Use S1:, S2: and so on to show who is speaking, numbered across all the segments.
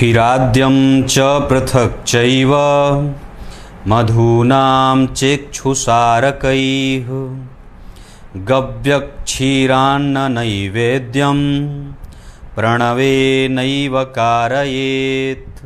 S1: क्षीराद्यं च पृथक् चैव मधूनां नैवेद्यं गव्यक्षीरान्ननैवेद्यं प्रणवेनैव कारयेत्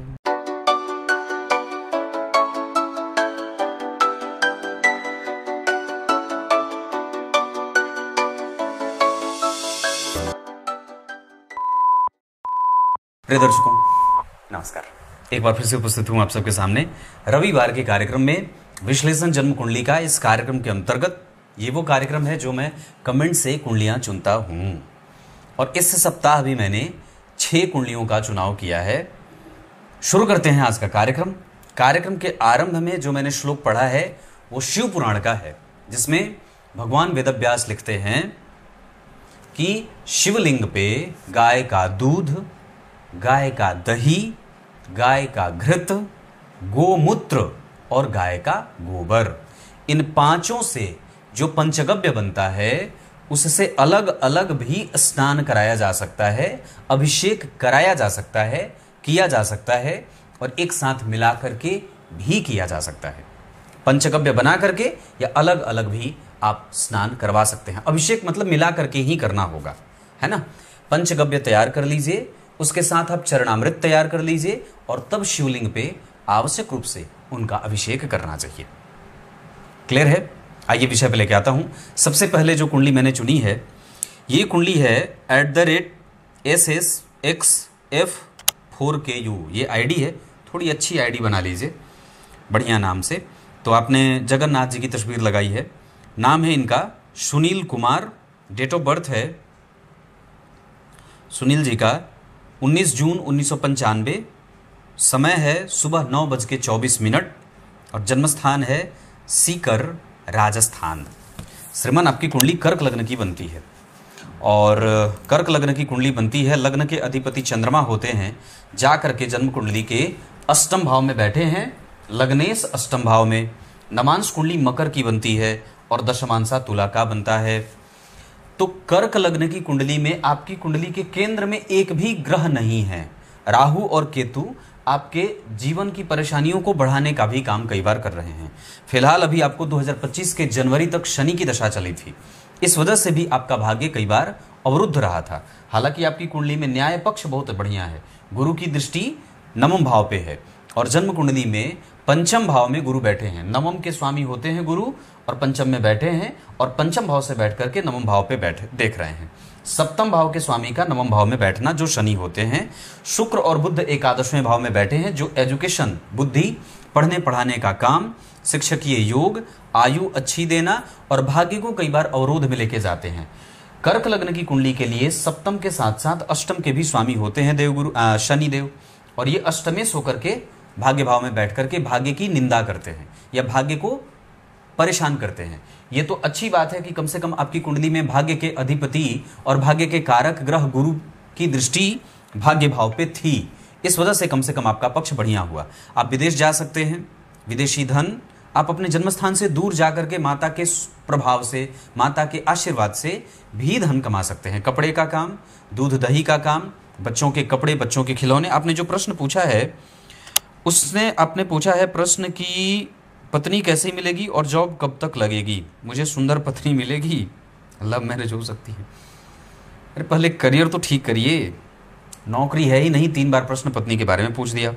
S1: नमस्कार एक बार फिर से उपस्थित हूँ आप सबके सामने रविवार के कार्यक्रम में विश्लेषण जन्म कुंडली का इस कार्यक्रम के अंतर्गत ये वो कार्यक्रम है जो मैं कमेंट से कुंडलियाँ चुनता हूँ और इस सप्ताह भी मैंने छः कुंडलियों का चुनाव किया है शुरू करते हैं आज का कार्यक्रम कार्यक्रम के आरंभ में जो मैंने श्लोक पढ़ा है वो शिव पुराण का है जिसमें भगवान वेदव्यास लिखते हैं कि शिवलिंग पे गाय का दूध गाय का दही गाय का घृत गोमूत्र और गाय का गोबर इन पांचों से जो पंचगव्य बनता है उससे अलग अलग भी स्नान कराया जा सकता है अभिषेक कराया जा सकता है किया जा सकता है और एक साथ मिला करके भी किया जा सकता है पंचगव्य बना करके या अलग अलग भी आप स्नान करवा सकते हैं अभिषेक मतलब मिला करके ही करना होगा है ना पंचगव्य तैयार कर लीजिए उसके साथ आप चरणामृत तैयार कर लीजिए और तब शिवलिंग पे आवश्यक रूप से उनका अभिषेक करना चाहिए क्लियर है आइए विषय पे लेके आता हूँ सबसे पहले जो कुंडली मैंने चुनी है ये कुंडली है at the rate S S X F four K U ये आईडी है थोड़ी अच्छी आईडी बना लीजिए बढ़िया नाम से तो आपने जगन्नाथ जी की तस्वीर लगाई है नाम है इनका Sunil Kumar date of birth है सुनील जी का 19 जून उन्नीस समय है सुबह नौ बज के चौबीस मिनट और जन्मस्थान है सीकर राजस्थान श्रीमान आपकी कुंडली कर्क लग्न की बनती है और कर्क लग्न की कुंडली बनती है लग्न के अधिपति चंद्रमा होते हैं जा करके जन्म कुंडली के अष्टम भाव में बैठे हैं लग्नेश अष्टम भाव में नमांश कुंडली मकर की बनती है और दशमांशा तुला का बनता है तो कर्क लग्न की कुंडली में आपकी कुंडली के केंद्र में एक भी ग्रह नहीं है राहु और केतु आपके जीवन की परेशानियों को बढ़ाने का भी काम कई बार कर रहे हैं फिलहाल अभी आपको 2025 के जनवरी तक शनि की दशा चली थी इस वजह से भी आपका भाग्य कई बार अवरुद्ध रहा था हालांकि आपकी कुंडली में न्याय पक्ष बहुत बढ़िया है गुरु की दृष्टि नमम भाव पे है और जन्म कुंडली में पंचम भाव में गुरु बैठे हैं नवम के स्वामी होते हैं गुरु और पंचम में बैठे हैं और पंचम भाव से बैठ करके नवम भाव पे बैठे देख रहे हैं सप्तम भाव के स्वामी का नवम भाव में बैठना जो शनि होते हैं शुक्र और बुद्ध एकादशवें भाव में बैठे हैं जो एजुकेशन बुद्धि पढ़ने पढ़ाने का काम शिक्षकीय योग आयु अच्छी देना और भाग्य को कई बार अवरोध में लेके जाते हैं कर्क लग्न की कुंडली के लिए सप्तम के साथ साथ अष्टम के भी स्वामी होते हैं देवगुरु शनिदेव और ये अष्टमेश होकर के भाग्य भाव में बैठ करके भाग्य की निंदा करते हैं या भाग्य को परेशान करते हैं ये तो अच्छी बात है कि कम से कम आपकी कुंडली में भाग्य के अधिपति और भाग्य के कारक ग्रह गुरु की दृष्टि भाग्य भाव पे थी इस वजह से कम से कम आपका पक्ष बढ़िया हुआ आप विदेश जा सकते हैं विदेशी धन आप अपने जन्मस्थान से दूर जा करके माता के प्रभाव से माता के आशीर्वाद से भी धन कमा सकते हैं कपड़े का काम दूध दही का काम बच्चों के कपड़े बच्चों के खिलौने आपने जो प्रश्न पूछा है उसने आपने पूछा है प्रश्न कि पत्नी कैसे मिलेगी और जॉब कब तक लगेगी मुझे सुंदर पत्नी मिलेगी लव मैरिज हो सकती है अरे पहले करियर तो ठीक करिए नौकरी है ही नहीं तीन बार प्रश्न पत्नी के बारे में पूछ दिया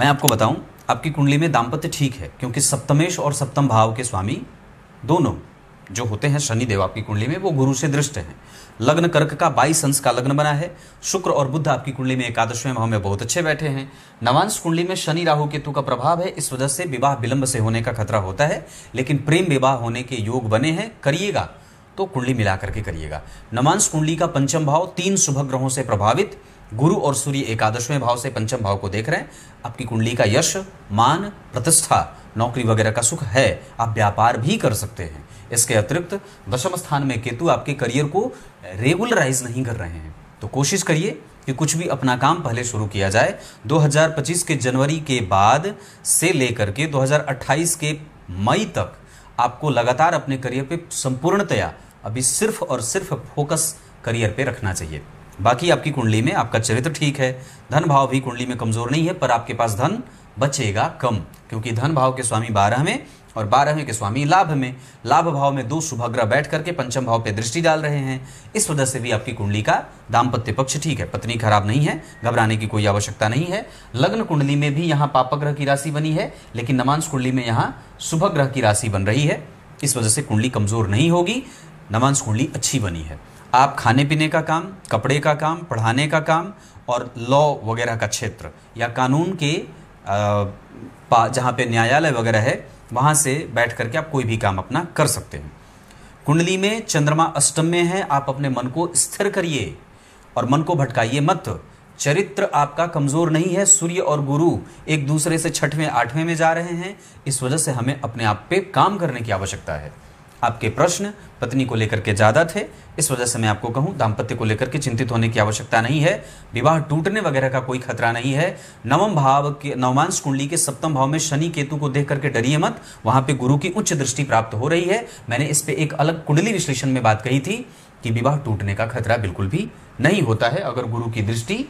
S1: मैं आपको बताऊं आपकी कुंडली में दाम्पत्य ठीक है क्योंकि सप्तमेश और सप्तम भाव के स्वामी दोनों जो होते हैं शनि देव आपकी कुंडली में वो गुरु से दृष्ट हैं लग्न कर्क का बाईस अंश का लग्न बना है शुक्र और बुद्ध आपकी कुंडली में एकादश में भाव में बहुत अच्छे बैठे हैं नवांश कुंडली में शनि राहु केतु का प्रभाव है इस वजह से विवाह विलंब से होने का खतरा होता है लेकिन प्रेम विवाह होने के योग बने हैं करिएगा तो कुंडली मिला करके करिएगा नवांश कुंडली का पंचम भाव तीन शुभ ग्रहों से प्रभावित गुरु और सूर्य एकादशवें भाव से पंचम भाव को देख रहे हैं आपकी कुंडली का यश मान प्रतिष्ठा नौकरी वगैरह का सुख है आप व्यापार भी कर सकते हैं इसके अतिरिक्त दशम स्थान में केतु आपके करियर को रेगुलराइज नहीं कर रहे हैं तो कोशिश करिए कि कुछ भी अपना काम पहले शुरू किया जाए 2025 के जनवरी के बाद से लेकर के 2028 के मई तक आपको लगातार अपने करियर पे संपूर्णतया अभी सिर्फ और सिर्फ फोकस करियर पे रखना चाहिए बाकी आपकी कुंडली में आपका चरित्र ठीक है धन भाव भी कुंडली में कमजोर नहीं है पर आपके पास धन बचेगा कम क्योंकि धन भाव के स्वामी बारह में और बारहवें के स्वामी लाभ में लाभ भाव में दो शुभग्रह बैठ करके पंचम भाव पे दृष्टि डाल रहे हैं इस वजह से भी आपकी कुंडली का दाम्पत्य पक्ष ठीक है पत्नी खराब नहीं है घबराने की कोई आवश्यकता नहीं है लग्न कुंडली में भी यहाँ पापग्रह की राशि बनी है लेकिन नमांश कुंडली में यहाँ शुभग्रह की राशि बन रही है इस वजह से कुंडली कमजोर नहीं होगी नमांश कुंडली अच्छी बनी है आप खाने पीने का काम कपड़े का काम पढ़ाने का काम और लॉ वगैरह का क्षेत्र या कानून के जहाँ पे न्यायालय वगैरह है वहाँ से बैठ करके आप कोई भी काम अपना कर सकते हैं कुंडली में चंद्रमा अष्टम में है आप अपने मन को स्थिर करिए और मन को भटकाइए मत चरित्र आपका कमजोर नहीं है सूर्य और गुरु एक दूसरे से छठवें आठवें में जा रहे हैं इस वजह से हमें अपने आप पे काम करने की आवश्यकता है आपके प्रश्न पत्नी को लेकर के ज़्यादा थे इस वजह से मैं आपको कहूं दाम्पत्य को लेकर के चिंतित होने की आवश्यकता नहीं है विवाह टूटने वगैरह का कोई खतरा नहीं है नवम भाव के नवमांश कुंडली के सप्तम भाव में शनि केतु को देख करके डरिए मत वहां पे गुरु की उच्च दृष्टि प्राप्त हो रही है मैंने इस पर एक अलग कुंडली विश्लेषण में बात कही थी कि विवाह टूटने का खतरा बिल्कुल भी नहीं होता है अगर गुरु की दृष्टि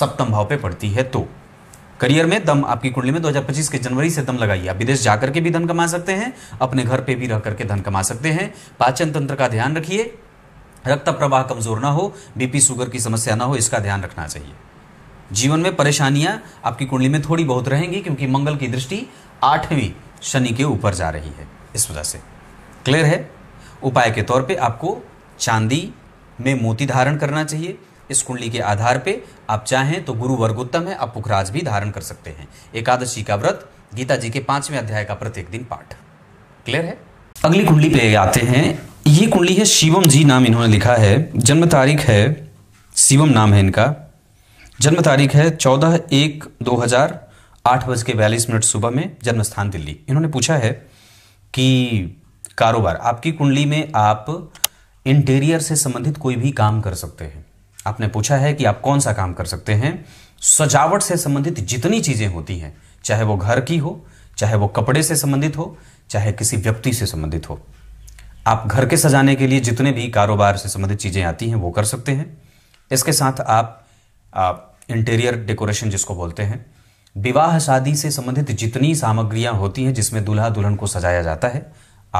S1: सप्तम भाव पर पड़ती है तो करियर में दम आपकी कुंडली में 2025 के जनवरी से दम लगाइए आप विदेश जाकर के भी धन कमा सकते हैं अपने घर पे भी रह करके धन कमा सकते हैं पाचन तंत्र का ध्यान रखिए रक्त प्रवाह कमजोर ना हो बीपी शुगर की समस्या ना हो इसका ध्यान रखना चाहिए जीवन में परेशानियां आपकी कुंडली में थोड़ी बहुत रहेंगी क्योंकि मंगल की दृष्टि आठवीं शनि के ऊपर जा रही है इस वजह से क्लियर है उपाय के तौर पर आपको चांदी में मोती धारण करना चाहिए इस कुंडली के आधार पे आप चाहें तो गुरु वर्गोत्तम है आप पुखराज भी धारण कर सकते हैं एकादशी का व्रत गीता जी के पांचवें अध्याय का प्रत्येक दिन पाठ क्लियर है अगली कुंडली पे आते हैं ये कुंडली है शिवम जी नाम इन्होंने लिखा है जन्म तारीख है शिवम नाम है इनका जन्म तारीख है चौदह एक दो हजार आठ बज के बयालीस मिनट सुबह में जन्म स्थान दिल्ली इन्होंने पूछा है कि कारोबार आपकी कुंडली में आप इंटीरियर से संबंधित कोई भी काम कर सकते हैं आपने पूछा है कि आप कौन सा काम कर सकते हैं सजावट से संबंधित जितनी चीजें होती हैं चाहे वो घर की हो चाहे वो कपड़े से संबंधित हो चाहे किसी व्यक्ति से संबंधित हो आप घर के सजाने के लिए जितने भी कारोबार से संबंधित चीजें आती हैं वो कर सकते हैं इसके साथ आप, आप इंटीरियर डेकोरेशन जिसको बोलते हैं विवाह शादी से संबंधित जितनी सामग्रियां होती हैं जिसमें दुल्हा दुल्हन को सजाया जाता है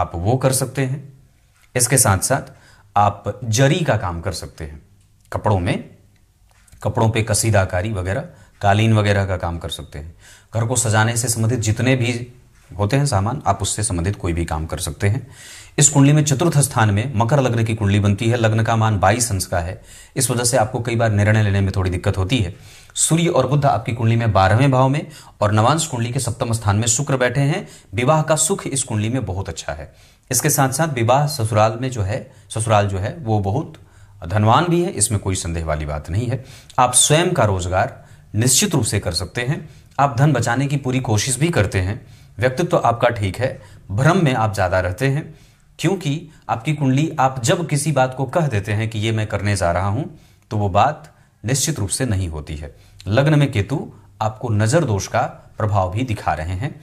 S1: आप वो कर सकते हैं इसके साथ साथ आप जरी का काम कर सकते हैं कपड़ों में कपड़ों पे कसीदाकारी वगैरह कालीन वगैरह का काम कर सकते हैं घर को सजाने से संबंधित जितने भी होते हैं सामान आप उससे संबंधित कोई भी काम कर सकते हैं इस कुंडली में चतुर्थ स्थान में मकर लग्न की कुंडली बनती है लग्न का मान बाईस अंश का है इस वजह से आपको कई बार निर्णय लेने में थोड़ी दिक्कत होती है सूर्य और बुद्ध आपकी कुंडली में बारहवें भाव में और नवांश कुंडली के सप्तम स्थान में शुक्र बैठे हैं विवाह का सुख इस कुंडली में बहुत अच्छा है इसके साथ साथ विवाह ससुराल में जो है ससुराल जो है वो बहुत धनवान भी है इसमें कोई संदेह वाली बात नहीं है आप स्वयं का रोजगार निश्चित रूप से कर सकते हैं आप धन बचाने की पूरी कोशिश भी करते हैं व्यक्तित्व तो आपका ठीक है भ्रम में आप ज़्यादा रहते हैं क्योंकि आपकी कुंडली आप जब किसी बात को कह देते हैं कि ये मैं करने जा रहा हूं तो वो बात निश्चित रूप से नहीं होती है लग्न में केतु आपको नजर दोष का प्रभाव भी दिखा रहे हैं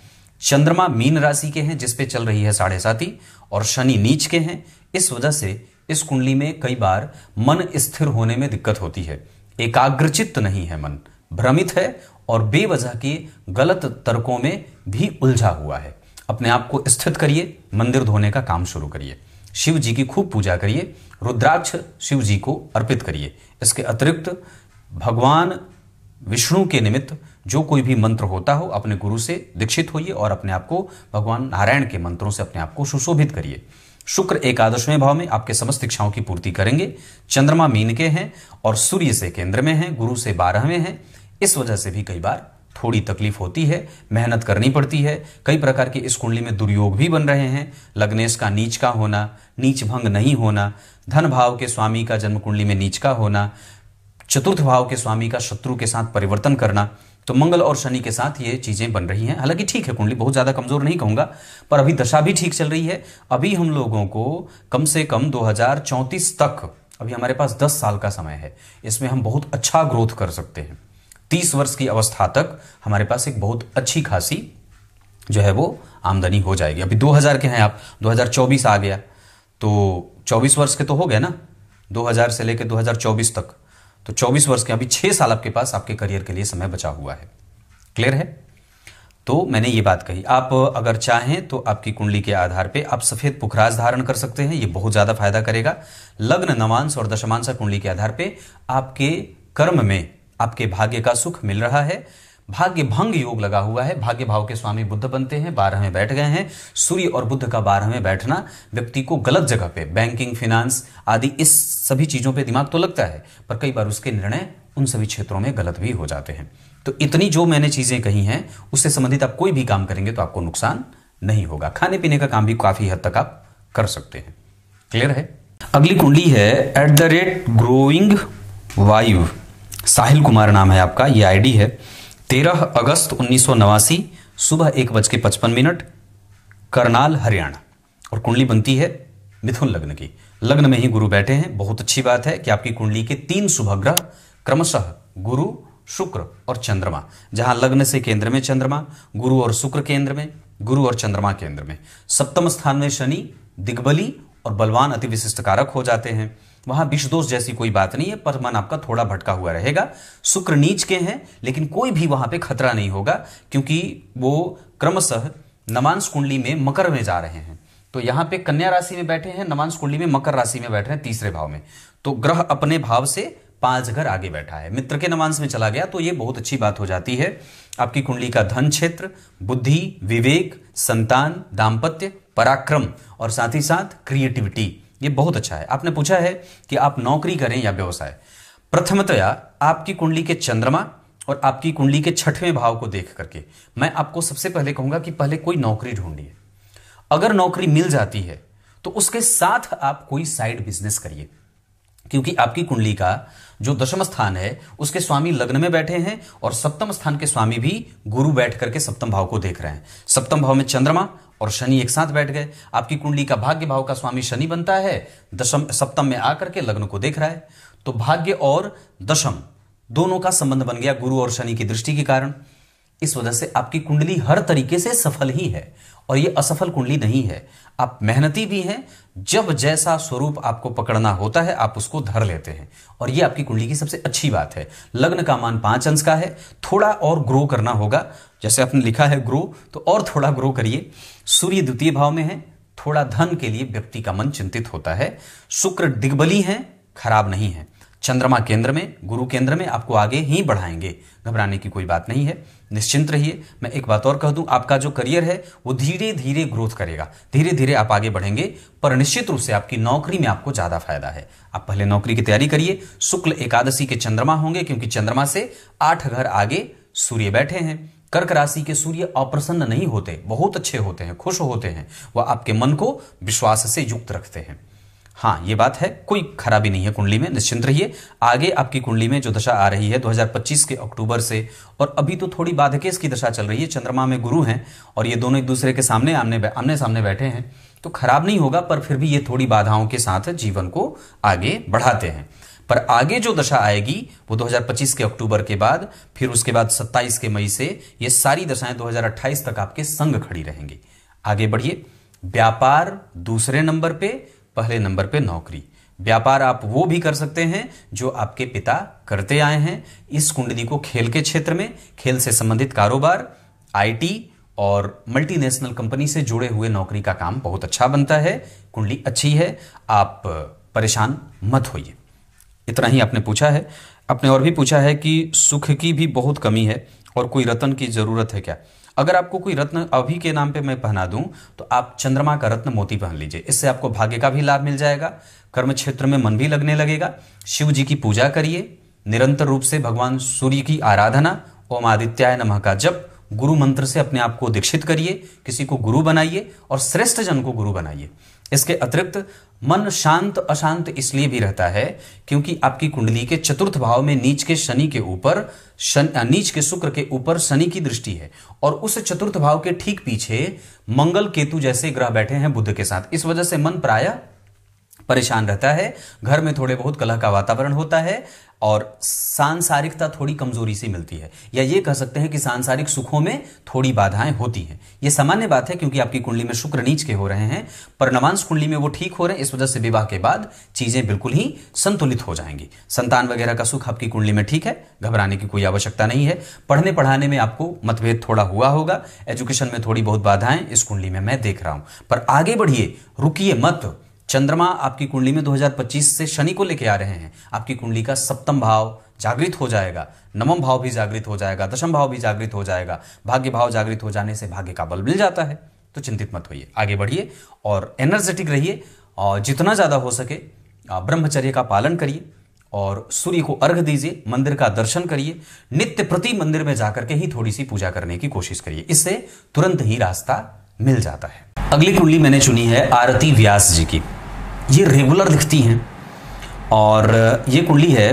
S1: चंद्रमा मीन राशि के हैं जिसपे चल रही है साढ़े साथी और शनि नीच के हैं इस वजह से इस कुंडली में कई बार मन स्थिर होने में दिक्कत होती है एकाग्रचित नहीं है मन भ्रमित है और बेवजह के गलत तर्कों में भी उलझा हुआ है अपने आप को स्थित करिए मंदिर धोने का काम शुरू करिए शिव जी की खूब पूजा करिए रुद्राक्ष शिव जी को अर्पित करिए इसके अतिरिक्त भगवान विष्णु के निमित्त जो कोई भी मंत्र होता हो अपने गुरु से दीक्षित होइए और अपने आप को भगवान नारायण के मंत्रों से अपने आप को सुशोभित करिए शुक्र एकादशवें भाव में आपके समस्त इच्छाओं की पूर्ति करेंगे चंद्रमा मीन के हैं और सूर्य से केंद्र में हैं गुरु से बारहवें हैं इस वजह से भी कई बार थोड़ी तकलीफ होती है मेहनत करनी पड़ती है कई प्रकार के इस कुंडली में दुर्योग भी बन रहे हैं लग्नेश का नीच का होना नीच भंग नहीं होना धन भाव के स्वामी का जन्म कुंडली में नीच का होना चतुर्थ भाव के स्वामी का शत्रु के साथ परिवर्तन करना तो मंगल और शनि के साथ ये चीज़ें बन रही हैं हालांकि ठीक है कुंडली बहुत ज़्यादा कमज़ोर नहीं कहूँगा पर अभी दशा भी ठीक चल रही है अभी हम लोगों को कम से कम दो तक अभी हमारे पास दस साल का समय है इसमें हम बहुत अच्छा ग्रोथ कर सकते हैं तीस वर्ष की अवस्था तक हमारे पास एक बहुत अच्छी खासी जो है वो आमदनी हो जाएगी अभी 2000 के हैं आप 2024 आ गया तो 24 वर्ष के तो हो गए ना 2000 से लेकर 2024 तक तो 24 वर्ष के अभी 6 साल आपके पास आपके करियर के लिए समय बचा हुआ है क्लियर है तो मैंने ये बात कही आप अगर चाहें तो आपकी कुंडली के आधार पे आप सफेद पुखराज धारण कर सकते हैं ये बहुत ज्यादा फायदा करेगा लग्न नवांश और दशमांश कुंडली के आधार पे आपके कर्म में आपके भाग्य का सुख मिल रहा है भाग्य भंग योग लगा हुआ है भाग्य भाव के स्वामी बुद्ध बनते हैं बारहवें बैठ गए हैं सूर्य और बुद्ध का बारहवें बैठना व्यक्ति को गलत जगह पे बैंकिंग फिनांस आदि इस सभी चीज़ों पे दिमाग तो लगता है पर कई बार उसके निर्णय उन सभी क्षेत्रों में गलत भी हो जाते हैं तो इतनी जो मैंने चीज़ें कही हैं उससे संबंधित आप कोई भी काम करेंगे तो आपको नुकसान नहीं होगा खाने पीने का काम भी काफ़ी हद तक आप कर सकते हैं क्लियर है अगली कुंडली है एट द रेट ग्रोइंग वाइव साहिल कुमार नाम है आपका ये आईडी है तेरह अगस्त उन्नीस सुबह एक बज के पचपन मिनट करनाल हरियाणा और कुंडली बनती है मिथुन लग्न की लग्न में ही गुरु बैठे हैं बहुत अच्छी बात है कि आपकी कुंडली के तीन शुभग्रह क्रमशः गुरु शुक्र और चंद्रमा जहां लग्न से केंद्र में चंद्रमा गुरु और शुक्र केंद्र में गुरु और चंद्रमा केंद्र में सप्तम स्थान में शनि दिग्बली और बलवान अति विशिष्ट कारक हो जाते हैं वहां विष दोष जैसी कोई बात नहीं है पर मन आपका थोड़ा भटका हुआ रहेगा शुक्र नीच के हैं लेकिन कोई भी वहां पे खतरा नहीं होगा क्योंकि वो क्रमशः नमांस कुंडली में मकर में जा रहे हैं तो यहां पे कन्या राशि में बैठे हैं नवांश कुंडली में मकर राशि में बैठे हैं तीसरे भाव में तो ग्रह अपने भाव से पांच घर आगे बैठा है मित्र के नवांश में चला गया तो ये बहुत अच्छी बात हो जाती है आपकी कुंडली का धन क्षेत्र बुद्धि विवेक संतान दाम्पत्य पराक्रम और साथ ही साथ क्रिएटिविटी ये बहुत अच्छा है आपने पूछा है कि आप नौकरी करें या व्यवसाय प्रथमतया आपकी कुंडली के चंद्रमा और आपकी कुंडली के छठवें भाव को देख करके मैं आपको सबसे पहले कहूंगा कि पहले कोई नौकरी ढूंढिए अगर नौकरी मिल जाती है तो उसके साथ आप कोई साइड बिजनेस करिए क्योंकि आपकी कुंडली का जो दशम स्थान है उसके स्वामी लग्न में बैठे हैं और सप्तम स्थान के स्वामी भी गुरु बैठ करके सप्तम भाव को देख रहे हैं सप्तम भाव में चंद्रमा और शनि एक साथ बैठ गए आपकी कुंडली का भाग्य भाव का स्वामी शनि बनता है दशम सप्तम में आकर के लग्न को देख रहा है तो भाग्य और दशम दोनों का संबंध बन गया गुरु और शनि की दृष्टि के कारण इस वजह से आपकी कुंडली हर तरीके से सफल ही है और ये असफल कुंडली नहीं है आप मेहनती भी हैं जब जैसा स्वरूप आपको पकड़ना होता है आप उसको धर लेते हैं और ये आपकी कुंडली की सबसे अच्छी बात है लग्न का मान पांच अंश का है थोड़ा और ग्रो करना होगा जैसे आपने लिखा है ग्रो तो और थोड़ा ग्रो करिए सूर्य द्वितीय भाव में है थोड़ा धन के लिए व्यक्ति का मन चिंतित होता है शुक्र दिग्बली है खराब नहीं है चंद्रमा केंद्र में गुरु केंद्र में आपको आगे ही बढ़ाएंगे घबराने की कोई बात नहीं है निश्चिंत रहिए मैं एक बात और कह दूं आपका जो करियर है वो धीरे धीरे ग्रोथ करेगा धीरे धीरे आप आगे बढ़ेंगे पर निश्चित रूप से आपकी नौकरी में आपको ज़्यादा फायदा है आप पहले नौकरी की तैयारी करिए शुक्ल एकादशी के चंद्रमा होंगे क्योंकि चंद्रमा से आठ घर आगे सूर्य बैठे हैं कर्क राशि के सूर्य अप्रसन्न नहीं होते बहुत अच्छे होते हैं खुश होते हैं वह आपके मन को विश्वास से युक्त रखते हैं हाँ ये बात है कोई खराबी नहीं है कुंडली में निश्चिंत रहिए आगे आपकी कुंडली में जो दशा आ रही है 2025 के अक्टूबर से और अभी तो थोड़ी बाधकेश की दशा चल रही है चंद्रमा में गुरु हैं और ये दोनों एक दूसरे के सामने आमने आमने सामने बैठे हैं तो खराब नहीं होगा पर फिर भी ये थोड़ी बाधाओं के साथ जीवन को आगे बढ़ाते हैं पर आगे जो दशा आएगी वो 2025 के अक्टूबर के बाद फिर उसके बाद 27 के मई से ये सारी दशाएं 2028 तक आपके संग खड़ी रहेंगी आगे बढ़िए व्यापार दूसरे नंबर पे पहले नंबर पे नौकरी व्यापार आप वो भी कर सकते हैं जो आपके पिता करते आए हैं इस कुंडली को खेल के क्षेत्र में खेल से संबंधित कारोबार आईटी और मल्टीनेशनल कंपनी से जुड़े हुए नौकरी का काम बहुत अच्छा बनता है कुंडली अच्छी है आप परेशान मत होइए इतना ही आपने पूछा है आपने और भी पूछा है कि सुख की भी बहुत कमी है और कोई रतन की ज़रूरत है क्या अगर आपको कोई रत्न अभी के नाम पे मैं पहना दूं तो आप चंद्रमा का रत्न मोती पहन लीजिए इससे आपको भाग्य का भी लाभ मिल जाएगा कर्म क्षेत्र में मन भी लगने लगेगा शिव जी की पूजा करिए निरंतर रूप से भगवान सूर्य की आराधना ओम आदित्याय नमः का जप गुरु मंत्र से अपने आप को दीक्षित करिए किसी को गुरु बनाइए और श्रेष्ठ जन को गुरु बनाइए इसके अतिरिक्त मन शांत अशांत इसलिए भी रहता है क्योंकि आपकी कुंडली के चतुर्थ भाव में नीच के शनि के ऊपर नीच के शुक्र के ऊपर शनि की दृष्टि है और उस चतुर्थ भाव के ठीक पीछे मंगल केतु जैसे ग्रह बैठे हैं बुद्ध के साथ इस वजह से मन प्राय परेशान रहता है घर में थोड़े बहुत कलह का वातावरण होता है और सांसारिकता थोड़ी कमजोरी से मिलती है या ये कह सकते हैं कि सांसारिक सुखों में थोड़ी बाधाएं होती हैं ये सामान्य बात है क्योंकि आपकी कुंडली में शुक्र नीच के हो रहे हैं पर नवांश कुंडली में वो ठीक हो रहे हैं इस वजह से विवाह के बाद चीजें बिल्कुल ही संतुलित हो जाएंगी संतान वगैरह का सुख आपकी कुंडली में ठीक है घबराने की कोई आवश्यकता नहीं है पढ़ने पढ़ाने में आपको मतभेद थोड़ा हुआ होगा एजुकेशन में थोड़ी बहुत बाधाएं इस कुंडली में मैं देख रहा हूं पर आगे बढ़िए रुकिए मत चंद्रमा आपकी कुंडली में 2025 से शनि को लेके आ रहे हैं आपकी कुंडली का सप्तम भाव जागृत हो जाएगा नवम भाव भी जागृत हो जाएगा दशम भाव भी जागृत हो जाएगा भाग्य भाव जागृत हो जाने से भाग्य का बल मिल जाता है तो चिंतित मत होइए आगे बढ़िए और एनर्जेटिक रहिए और जितना ज़्यादा हो सके ब्रह्मचर्य का पालन करिए और सूर्य को अर्घ दीजिए मंदिर का दर्शन करिए नित्य प्रति मंदिर में जाकर के ही थोड़ी सी पूजा करने की कोशिश करिए इससे तुरंत ही रास्ता मिल जाता है अगली कुंडली मैंने चुनी है आरती व्यास जी की ये रेगुलर दिखती हैं और ये कुंडली है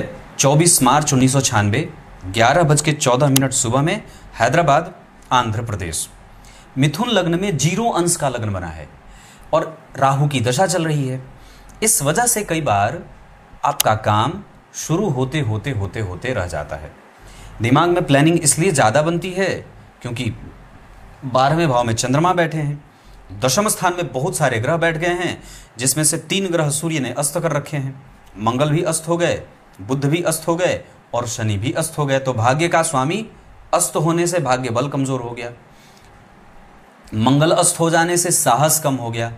S1: 24 मार्च उन्नीस सौ छियानबे ग्यारह बज के चौदह मिनट सुबह में हैदराबाद आंध्र प्रदेश मिथुन लग्न में जीरो अंश का लग्न बना है और राहु की दशा चल रही है इस वजह से कई बार आपका काम शुरू होते होते होते होते रह जाता है दिमाग में प्लानिंग इसलिए ज़्यादा बनती है क्योंकि बारहवें भाव में चंद्रमा बैठे हैं दशम स्थान में बहुत सारे ग्रह बैठ गए हैं जिसमें से तीन ग्रह सूर्य ने अस्त कर रखे हैं मंगल भी अस्त हो गए बुद्ध भी अस्त हो गए और शनि भी अस्त हो गए तो भाग्य का स्वामी अस्त होने से भाग्य बल कमजोर हो गया मंगल अस्त हो जाने से साहस कम हो गया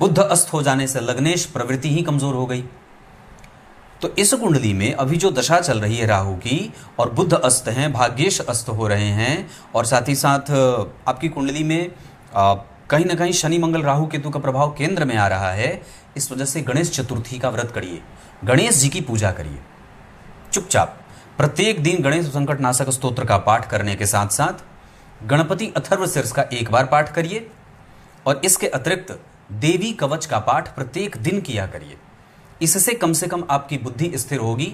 S1: बुद्ध अस्त हो जाने से लग्नेश प्रवृत्ति ही कमजोर हो गई तो इस कुंडली में अभी जो दशा चल रही है राहु की और बुद्ध अस्त हैं भाग्येश अस्त हो रहे हैं और साथ ही साथ आपकी कुंडली में कहीं ना कहीं शनि मंगल राहु केतु का प्रभाव केंद्र में आ रहा है इस वजह से गणेश चतुर्थी का व्रत करिए गणेश जी की पूजा करिए चुपचाप प्रत्येक दिन गणेश संकट नाशक स्त्रोत्र का पाठ करने के साथ साथ गणपति अथर्व शीर्ष का एक बार पाठ करिए और इसके अतिरिक्त देवी कवच का पाठ प्रत्येक दिन किया करिए इससे कम से कम आपकी बुद्धि स्थिर होगी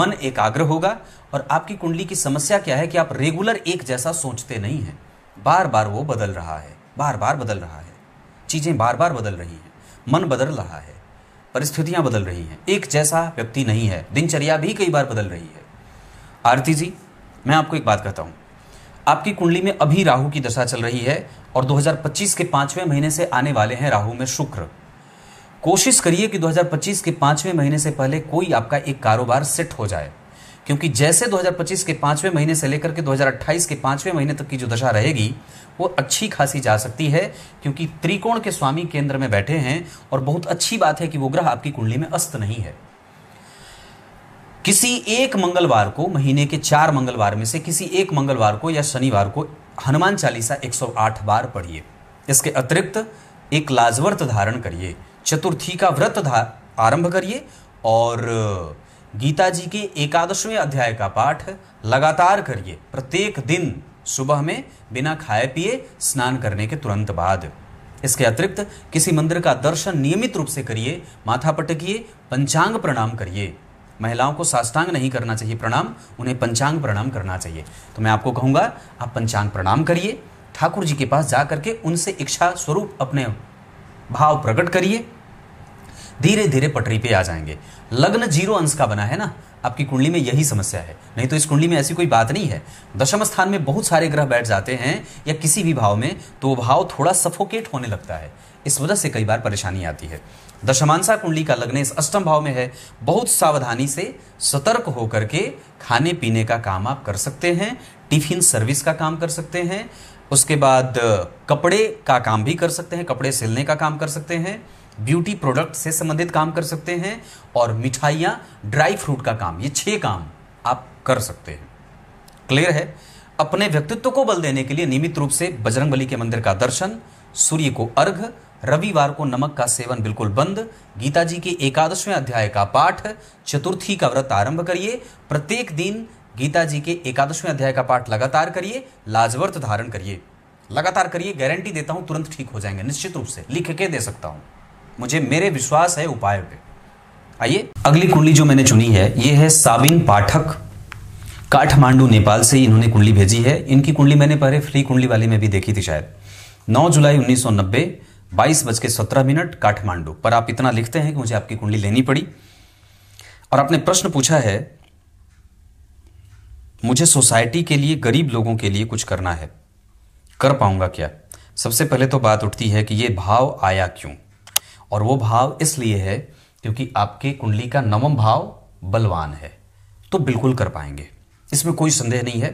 S1: मन एकाग्र होगा और आपकी कुंडली की समस्या क्या है कि आप रेगुलर एक जैसा सोचते नहीं हैं बार बार वो बदल रहा है बार बार बदल रहा है चीज़ें बार बार बदल रही हैं मन बदल रहा है परिस्थितियां बदल रही हैं एक जैसा व्यक्ति नहीं है दिनचर्या भी कई बार बदल रही है आरती जी मैं आपको एक बात कहता हूँ आपकी कुंडली में अभी राहु की दशा चल रही है और 2025 के पांचवें महीने से आने वाले हैं राहु में शुक्र कोशिश करिए कि 2025 के पांचवें महीने से पहले कोई आपका एक कारोबार सेट हो जाए क्योंकि जैसे 2025 के पांचवें महीने से लेकर के 2028 के पांचवें महीने तक की जो दशा रहेगी वो अच्छी खासी जा सकती है क्योंकि त्रिकोण के स्वामी केंद्र में बैठे हैं और बहुत अच्छी बात है कि वो ग्रह आपकी कुंडली में अस्त नहीं है किसी एक मंगलवार को महीने के चार मंगलवार में से किसी एक मंगलवार को या शनिवार को हनुमान चालीसा 108 बार पढ़िए इसके अतिरिक्त एक लाजवर्त धारण करिए चतुर्थी का व्रत आरंभ करिए और गीता जी के एकादशवें अध्याय का पाठ लगातार करिए प्रत्येक दिन सुबह में बिना खाए पिए स्नान करने के तुरंत बाद इसके अतिरिक्त किसी मंदिर का दर्शन नियमित रूप से करिए माथा पटकिए पंचांग प्रणाम करिए महिलाओं को साष्टांग नहीं करना चाहिए प्रणाम उन्हें पंचांग प्रणाम करना चाहिए तो मैं आपको कहूँगा आप पंचांग प्रणाम करिए ठाकुर जी के पास जा करके उनसे इच्छा स्वरूप अपने भाव प्रकट करिए धीरे धीरे पटरी पे आ जाएंगे लग्न जीरो अंश का बना है ना आपकी कुंडली में यही समस्या है नहीं तो इस कुंडली में ऐसी कोई बात नहीं है दशम स्थान में बहुत सारे ग्रह बैठ जाते हैं या किसी भी भाव में तो वो भाव थोड़ा सफोकेट होने लगता है इस वजह से कई बार परेशानी आती है दशमांशा कुंडली का लग्न इस अष्टम भाव में है बहुत सावधानी से सतर्क होकर के खाने पीने का काम आप कर सकते हैं टिफिन सर्विस का काम कर सकते हैं उसके बाद कपड़े का काम भी कर सकते हैं कपड़े सिलने का काम कर सकते हैं ब्यूटी प्रोडक्ट से संबंधित काम कर सकते हैं और मिठाइयाँ ड्राई फ्रूट का काम ये छह काम आप कर सकते हैं क्लियर है अपने व्यक्तित्व को बल देने के लिए नियमित रूप से बजरंगबली के मंदिर का दर्शन सूर्य को अर्घ रविवार को नमक का सेवन बिल्कुल बंद गीता जी के एकादशवें अध्याय का पाठ चतुर्थी का व्रत आरंभ करिए प्रत्येक दिन गीता जी के एकादशवें अध्याय का पाठ लगातार करिए लाजवर्त धारण करिए लगातार करिए गारंटी देता हूं तुरंत ठीक हो जाएंगे निश्चित रूप से लिख के दे सकता हूं मुझे मेरे विश्वास है उपाय पे आइए अगली कुंडली जो मैंने चुनी है ये है साबिन पाठक काठमांडू नेपाल से इन्होंने कुंडली भेजी है इनकी कुंडली मैंने पहले फ्री कुंडली वाली में भी देखी थी शायद 9 जुलाई 1990 बाईस बज के सत्रह मिनट काठमांडू पर आप इतना लिखते हैं कि मुझे आपकी कुंडली लेनी पड़ी और आपने प्रश्न पूछा है मुझे सोसाइटी के लिए गरीब लोगों के लिए कुछ करना है कर पाऊंगा क्या सबसे पहले तो बात उठती है कि ये भाव आया क्यों और वो भाव इसलिए है क्योंकि आपकी कुंडली का नवम भाव बलवान है तो बिल्कुल कर पाएंगे इसमें कोई संदेह नहीं है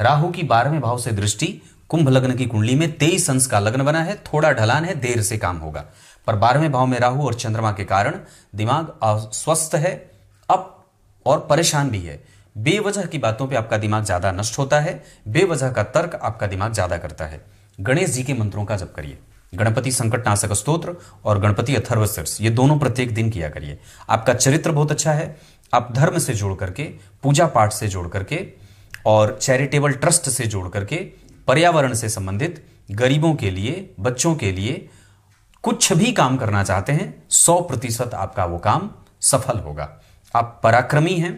S1: राहु की बारहवें भाव से दृष्टि कुंभ लग्न की कुंडली में तेईस अंश का लग्न बना है थोड़ा ढलान है देर से काम होगा पर बारहवें भाव में राहु और चंद्रमा के कारण दिमाग अस्वस्थ है अप और परेशान भी है बेवजह की बातों पे आपका दिमाग ज्यादा नष्ट होता है बेवजह का तर्क आपका दिमाग ज्यादा करता है गणेश जी के मंत्रों का जब करिए गणपति संकट नाशक स्त्रोत्र और गणपति अथर्व ये दोनों प्रत्येक दिन किया करिए आपका चरित्र बहुत अच्छा है आप धर्म से जोड़ करके पूजा पाठ से जोड़ करके और चैरिटेबल ट्रस्ट से जोड़ करके पर्यावरण से संबंधित गरीबों के लिए बच्चों के लिए कुछ भी काम करना चाहते हैं सौ प्रतिशत आपका वो काम सफल होगा आप पराक्रमी हैं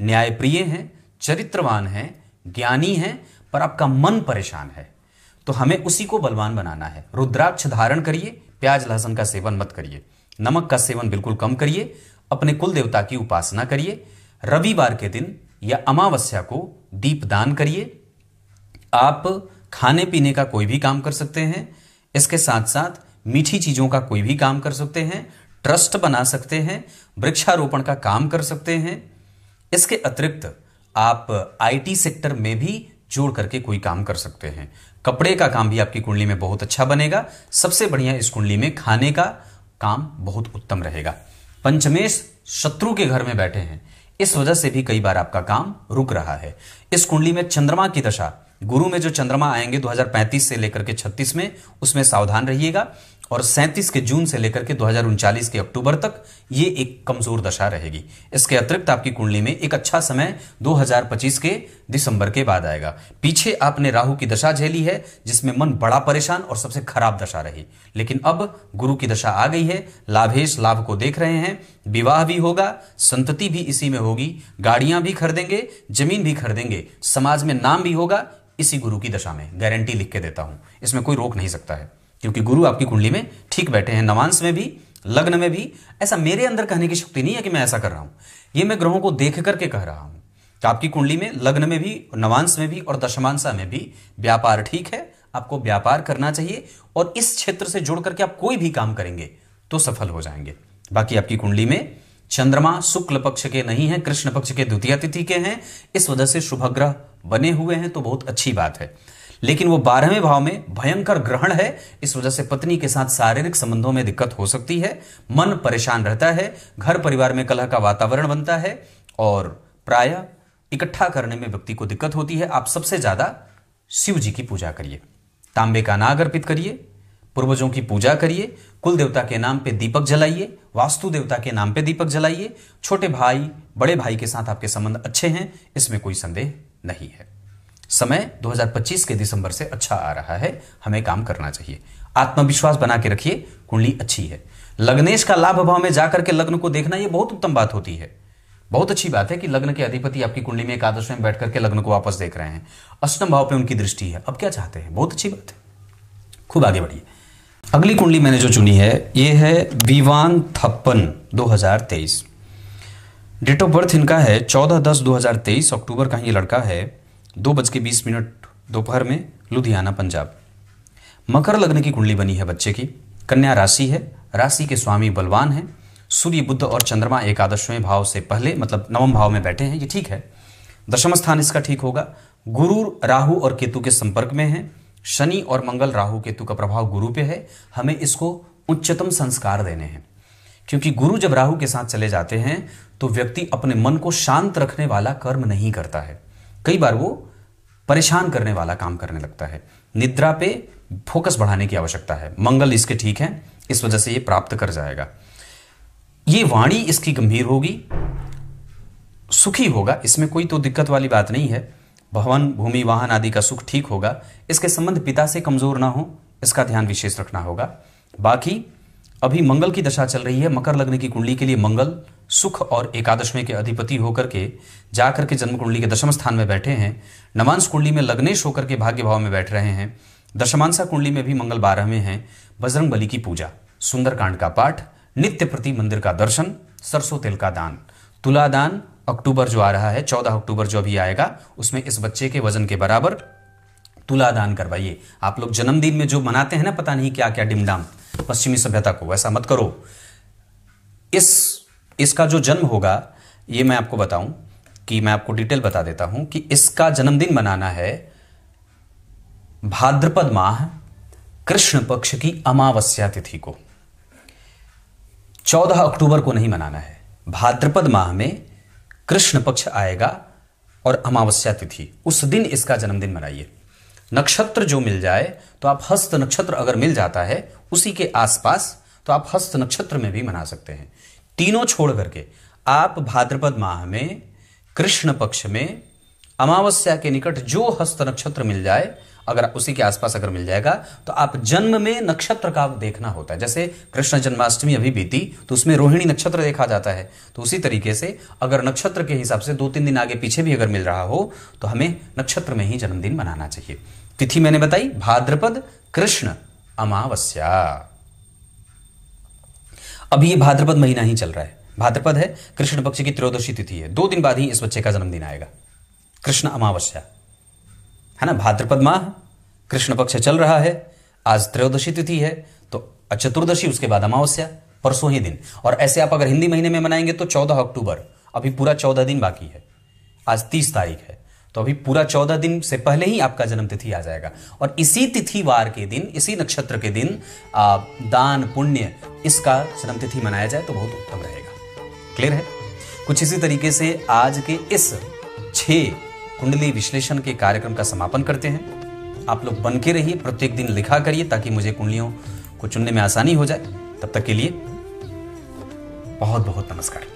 S1: न्यायप्रिय हैं चरित्रवान हैं ज्ञानी हैं पर आपका मन परेशान है तो हमें उसी को बलवान बनाना है रुद्राक्ष धारण करिए प्याज लहसुन का सेवन मत करिए नमक का सेवन बिल्कुल कम करिए अपने कुल देवता की उपासना करिए रविवार के दिन या अमावस्या को दीप दान करिए आप खाने पीने का कोई भी काम कर सकते हैं इसके साथ साथ मीठी चीजों का कोई भी काम कर सकते हैं ट्रस्ट बना सकते हैं वृक्षारोपण का काम कर सकते हैं इसके अतिरिक्त आप आईटी सेक्टर में भी जोड़ करके कोई काम कर सकते हैं कपड़े का काम भी आपकी कुंडली में बहुत अच्छा बनेगा सबसे बढ़िया इस कुंडली में खाने का काम बहुत उत्तम रहेगा पंचमेश शत्रु के घर में बैठे हैं इस वजह से भी कई बार आपका काम रुक रहा है इस कुंडली में चंद्रमा की दशा गुरु में जो चंद्रमा आएंगे 2035 से लेकर के 36 में उसमें सावधान रहिएगा और 37 के जून से लेकर के दो के अक्टूबर तक ये एक कमजोर दशा रहेगी इसके अतिरिक्त आपकी कुंडली में एक अच्छा समय 2025 के दिसंबर के बाद आएगा पीछे आपने राहु की दशा झेली है जिसमें मन बड़ा परेशान और सबसे खराब दशा रही लेकिन अब गुरु की दशा आ गई है लाभेश लाभ को देख रहे हैं विवाह भी होगा संतति भी इसी में होगी गाड़ियां भी खरीदेंगे जमीन भी खरीदेंगे समाज में नाम भी होगा इसी गुरु की दशा में गारंटी लिख के देता हूं इसमें कोई रोक नहीं सकता है क्योंकि गुरु आपकी कुंडली में ठीक बैठे हैं नवांश में भी लग्न में भी ऐसा मेरे अंदर कहने की शक्ति नहीं है कि मैं ऐसा कर रहा हूं ये मैं ग्रहों को देख करके कह रहा हूं आपकी कुंडली में लग्न में भी नवांश में भी और दशमांशा में भी व्यापार ठीक है आपको व्यापार करना चाहिए और इस क्षेत्र से जुड़ करके आप कोई भी काम करेंगे तो सफल हो जाएंगे बाकी आपकी कुंडली में चंद्रमा शुक्ल पक्ष के नहीं है कृष्ण पक्ष के द्वितीय तिथि के हैं इस वजह से शुभ ग्रह बने हुए हैं तो बहुत अच्छी बात है लेकिन वो बारहवें भाव में भयंकर ग्रहण है इस वजह से पत्नी के साथ शारीरिक संबंधों में दिक्कत हो सकती है मन परेशान रहता है घर परिवार में कलह का वातावरण बनता है और प्राय इकट्ठा करने में व्यक्ति को दिक्कत होती है आप सबसे ज्यादा शिव जी की पूजा करिए तांबे का नाग अर्पित करिए पूर्वजों की पूजा करिए कुल देवता के नाम पे दीपक जलाइए वास्तु देवता के नाम पे दीपक जलाइए छोटे भाई बड़े भाई के साथ आपके संबंध अच्छे हैं इसमें कोई संदेह नहीं है समय 2025 के दिसंबर से अच्छा आ रहा है हमें काम करना चाहिए आत्मविश्वास बना के रखिए कुंडली अच्छी है लग्नेश का लाभ भाव में जाकर के लग्न को देखना यह बहुत उत्तम बात होती है बहुत अच्छी बात है कि लग्न के अधिपति आपकी कुंडली में एकादश में बैठ करके लग्न को वापस देख रहे हैं अष्टम भाव पे उनकी दृष्टि है अब क्या चाहते हैं बहुत अच्छी बात है खूब आगे बढ़िए अगली कुंडली मैंने जो चुनी है ये है Vivaan Thappan 2023 date of birth इनका है 14 दस 2023 अक्टूबर का ये लड़का है दो बज के बीस मिनट दोपहर में लुधियाना पंजाब मकर लग्न की कुंडली बनी है बच्चे की कन्या राशि है राशि के स्वामी बलवान हैं सूर्य बुद्ध और चंद्रमा एकादशवें भाव से पहले मतलब नवम भाव में बैठे हैं ये ठीक है दशम स्थान इसका ठीक होगा गुरु राहु और केतु के संपर्क में है शनि और मंगल राहु केतु का प्रभाव गुरु पे है हमें इसको उच्चतम संस्कार देने हैं क्योंकि गुरु जब राहु के साथ चले जाते हैं तो व्यक्ति अपने मन को शांत रखने वाला कर्म नहीं करता है कई बार वो परेशान करने वाला काम करने लगता है निद्रा पे फोकस बढ़ाने की आवश्यकता है मंगल इसके ठीक है इस वजह से ये प्राप्त कर जाएगा ये वाणी इसकी गंभीर होगी सुखी होगा इसमें कोई तो दिक्कत वाली बात नहीं है भवन भूमि वाहन आदि का सुख ठीक होगा इसके संबंध पिता से कमजोर ना हो इसका ध्यान विशेष रखना होगा बाकी अभी मंगल की दशा चल रही है मकर लग्न की कुंडली के लिए मंगल सुख और एकादशमें के अधिपति होकर के जाकर के जन्म कुंडली के दशम स्थान में बैठे हैं नमांश कुंडली में लग्नेश होकर के भाग्य भाव में बैठ रहे हैं दशमांसा कुंडली में भी मंगल बारह में हैं बजरंग बली की पूजा सुंदरकांड का पाठ नित्य प्रति मंदिर का दर्शन सरसों तेल का दान तुला दान अक्टूबर जो आ रहा है चौदह अक्टूबर जो अभी आएगा उसमें इस बच्चे के वजन के बराबर तुला दान करवाइए आप लोग जन्मदिन में जो मनाते हैं ना पता नहीं क्या क्या डिमडाम पश्चिमी सभ्यता को वैसा मत करो इस इसका जो जन्म होगा ये मैं आपको बताऊं कि मैं आपको डिटेल बता देता हूं कि इसका जन्मदिन मनाना है भाद्रपद माह कृष्ण पक्ष की अमावस्या तिथि को 14 अक्टूबर को नहीं मनाना है भाद्रपद माह में कृष्ण पक्ष आएगा और अमावस्या तिथि उस दिन इसका जन्मदिन मनाइए नक्षत्र जो मिल जाए तो आप हस्त नक्षत्र अगर मिल जाता है उसी के आसपास तो आप हस्त नक्षत्र में भी मना सकते हैं तीनों छोड़ करके आप भाद्रपद माह में कृष्ण पक्ष में अमावस्या के निकट जो हस्त नक्षत्र मिल जाए अगर उसी के आसपास अगर मिल जाएगा तो आप जन्म में नक्षत्र का देखना होता है जैसे कृष्ण जन्माष्टमी अभी बीती तो उसमें रोहिणी नक्षत्र देखा जाता है तो उसी तरीके से अगर नक्षत्र के हिसाब से दो तीन दिन आगे पीछे भी अगर मिल रहा हो तो हमें नक्षत्र में ही जन्मदिन मनाना चाहिए तिथि मैंने बताई भाद्रपद कृष्ण अमावस्या अभी ये भाद्रपद महीना ही चल रहा है भाद्रपद है कृष्ण पक्ष की त्रयोदशी तिथि है दो दिन बाद ही इस बच्चे का जन्मदिन आएगा कृष्ण अमावस्या है ना भाद्रपद माह कृष्ण पक्ष चल रहा है आज त्रयोदशी तिथि है तो चतुर्दशी उसके बाद अमावस्या परसों ही दिन और ऐसे आप अगर हिंदी महीने में मनाएंगे तो चौदह अक्टूबर अभी पूरा चौदह दिन बाकी है आज तीस तारीख है तो अभी पूरा चौदह दिन से पहले ही आपका जन्म तिथि आ जाएगा और इसी तिथिवार के दिन इसी नक्षत्र के दिन आ, दान पुण्य इसका जन्म तिथि मनाया जाए तो बहुत उत्तम रहेगा क्लियर है कुछ इसी तरीके से आज के इस छे कुंडली विश्लेषण के कार्यक्रम का समापन करते हैं आप लोग बन के रहिए प्रत्येक दिन लिखा करिए ताकि मुझे कुंडलियों को चुनने में आसानी हो जाए तब तक के लिए बहुत बहुत नमस्कार